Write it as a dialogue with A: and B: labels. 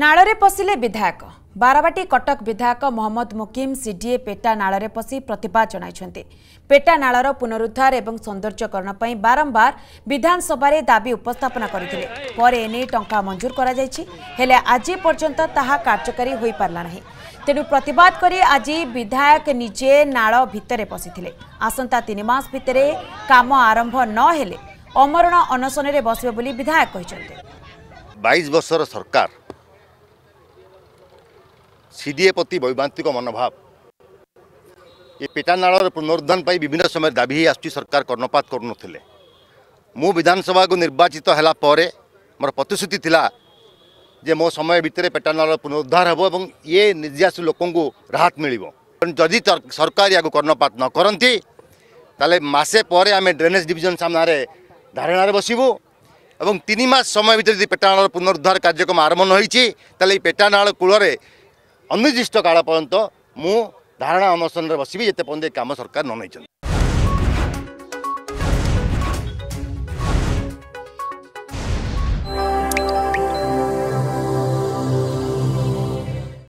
A: ନାଳରେ ପଶିଲେ ବିଧାୟକ ବାରବାଟୀ କଟକ ବିଧାୟକ ମହମ୍ମଦ ମୁକିମ୍ ସିଡିଏ ପେଟା ନାଳରେ ପଶି ପ୍ରତିଭା ଜଣାଇଛନ୍ତି ପେଟା ନାଳର ପୁନରୁଦ୍ଧାର ଏବଂ ସୌନ୍ଦର୍ଯ୍ୟକରଣ ପାଇଁ ବାରମ୍ବାର ବିଧାନସଭାରେ ଦାବି ଉପସ୍ଥାପନ କରିଥିଲେ ପରେ ଏନେଇ ଟଙ୍କା ମଞ୍ଜୁର କରାଯାଇଛି ହେଲେ ଆଜି ପର୍ଯ୍ୟନ୍ତ ତାହା କାର୍ଯ୍ୟକାରୀ ହୋଇପାରିଲା ନାହିଁ ତେଣୁ ପ୍ରତିବାଦ କରି ଆଜି ବିଧାୟକ ନିଜେ ନାଳ ଭିତରେ ପଶିଥିଲେ ଆସନ୍ତା ତିନି ମାସ ଭିତରେ କାମ ଆରମ୍ଭ ନ ହେଲେ ଅମରଣ ଅନଶନରେ ବସିବେ ବୋଲି ବିଧାୟକ କହିଛନ୍ତି
B: ବାଇଶ ବର୍ଷର ସରକାର সিডিএ প্রতি বৈমান্তিক মনোভাব এ পেটানাড়র পুনরুদ্ধার পাই বিভিন্ন সময় দাবি হয়ে আসুচি সরকার কর্ণপাত করুনলে মু বিধানসভা নির্বাচিত হেলা পরে ମୋର ପ୍ରତିଶ୍ରୁତି ଥିଲା ଯେ ମୋ ସମୟ ଭିତରେ ପେଟାନାଳର ପୁନରୁଦ୍ଧାର ହେବ ଏବଂ ଇଏ ନିର୍ଯାସୀ ଲୋକଙ୍କୁ ରାହତ ମିଳିବ ଯଦି ସରକାର ଏହାକୁ କର୍ଣ୍ଣପାତ ନ କରନ୍ତି ତାହେଲେ ମାସେ ପରେ ଆମେ ଡ୍ରେନେଜ୍ ଡିଭିଜନ ସାମ୍ନାରେ ଧାରଣାରେ ବସିବୁ ଏବଂ ତିନି ମାସ ସମୟ ଭିତରେ ଯଦି ପେଟାନାଳର ପୁନରୁଦ୍ଧାର କାର୍ଯ୍ୟକ୍ରମ ଆରମ୍ଭ ନ ହୋଇଛି ତାହେଲେ ଏଇ ପେଟାନାଳ କୂଳରେ अनिर्दिष्ट काल पर्यो म धारणा अवर्सन बसबि जे पर्ने काम सरकार ननै पनि